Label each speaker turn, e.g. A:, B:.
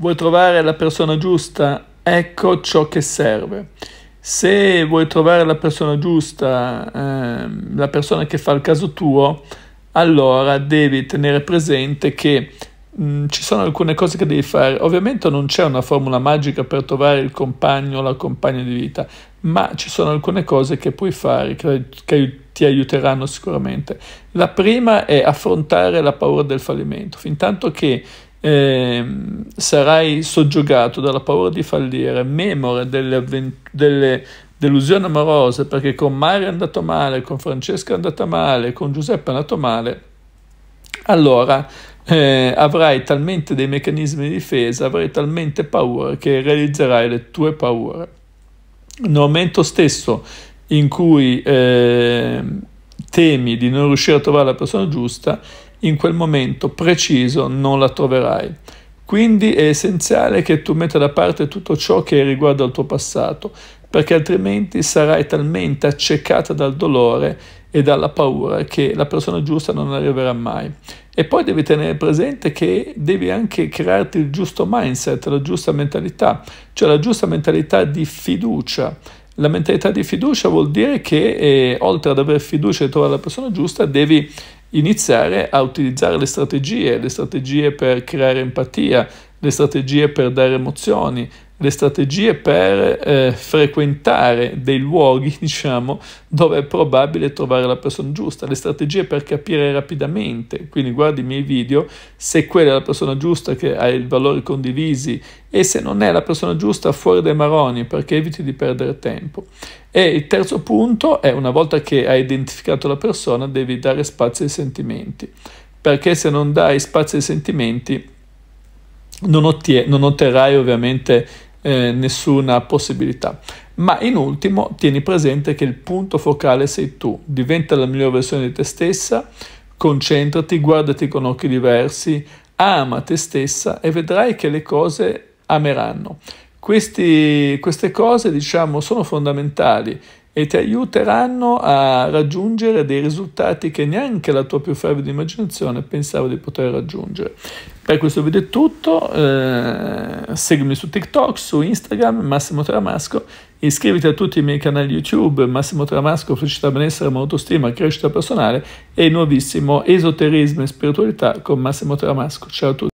A: vuoi trovare la persona giusta, ecco ciò che serve. Se vuoi trovare la persona giusta, ehm, la persona che fa il caso tuo, allora devi tenere presente che mh, ci sono alcune cose che devi fare. Ovviamente non c'è una formula magica per trovare il compagno o la compagna di vita, ma ci sono alcune cose che puoi fare che, che ti aiuteranno sicuramente. La prima è affrontare la paura del fallimento, Fintanto che eh, sarai soggiogato dalla paura di fallire, memore delle, avvent- delle delusioni amorose, perché con Mario è andato male, con Francesca è andata male, con Giuseppe è andato male, allora eh, avrai talmente dei meccanismi di difesa, avrai talmente paura che realizzerai le tue paure. Nel momento stesso in cui eh, temi di non riuscire a trovare la persona giusta, in quel momento preciso non la troverai. Quindi è essenziale che tu metta da parte tutto ciò che riguarda il tuo passato, perché altrimenti sarai talmente accecata dal dolore e dalla paura che la persona giusta non arriverà mai. E poi devi tenere presente che devi anche crearti il giusto mindset, la giusta mentalità, cioè la giusta mentalità di fiducia. La mentalità di fiducia vuol dire che eh, oltre ad avere fiducia e trovare la persona giusta, devi iniziare a utilizzare le strategie, le strategie per creare empatia, le strategie per dare emozioni, le strategie per eh, frequentare dei luoghi, diciamo, dove è probabile trovare la persona giusta, le strategie per capire rapidamente, quindi guardi i miei video, se quella è la persona giusta che ha i valori condivisi e se non è la persona giusta fuori dai maroni perché eviti di perdere tempo. E il terzo punto è una volta che hai identificato la persona devi dare spazio ai sentimenti, perché se non dai spazio ai sentimenti non, non otterrai ovviamente eh, nessuna possibilità. Ma in ultimo tieni presente che il punto focale sei tu, diventa la migliore versione di te stessa, concentrati, guardati con occhi diversi, ama te stessa e vedrai che le cose ameranno. Questi, queste cose diciamo sono fondamentali e ti aiuteranno a raggiungere dei risultati che neanche la tua più fervida immaginazione pensava di poter raggiungere. Per questo video è tutto, eh, seguimi su TikTok, su Instagram, Massimo Tramasco, iscriviti a tutti i miei canali YouTube, Massimo Tramasco, Felicità, Benessere, Autostima, Crescita Personale e il nuovissimo Esoterismo e Spiritualità con Massimo Tramasco. Ciao a tutti.